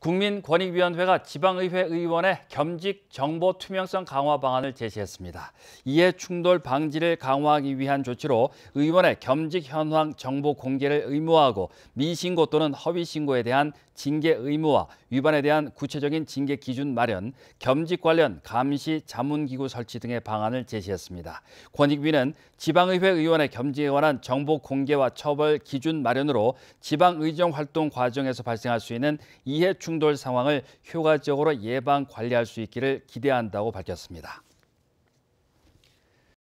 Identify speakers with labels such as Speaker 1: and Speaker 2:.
Speaker 1: 국민권익위원회가 지방의회 의원의 겸직 정보 투명성 강화 방안을 제시했습니다. 이에 충돌 방지를 강화하기 위한 조치로 의원의 겸직 현황 정보 공개를 의무화하고 미신고 또는 허위 신고에 대한 징계 의무와 위반에 대한 구체적인 징계 기준 마련, 겸직 관련 감시 자문기구 설치 등의 방안을 제시했습니다. 권익위는 지방의회 의원의 겸직에 관한 정보 공개와 처벌 기준 마련으로 지방의정 활동 과정에서 발생할 수 있는 이해 충 충돌 상황을 효과적으로 예방 관리할 수 있기를 기대한다고 밝혔습니다.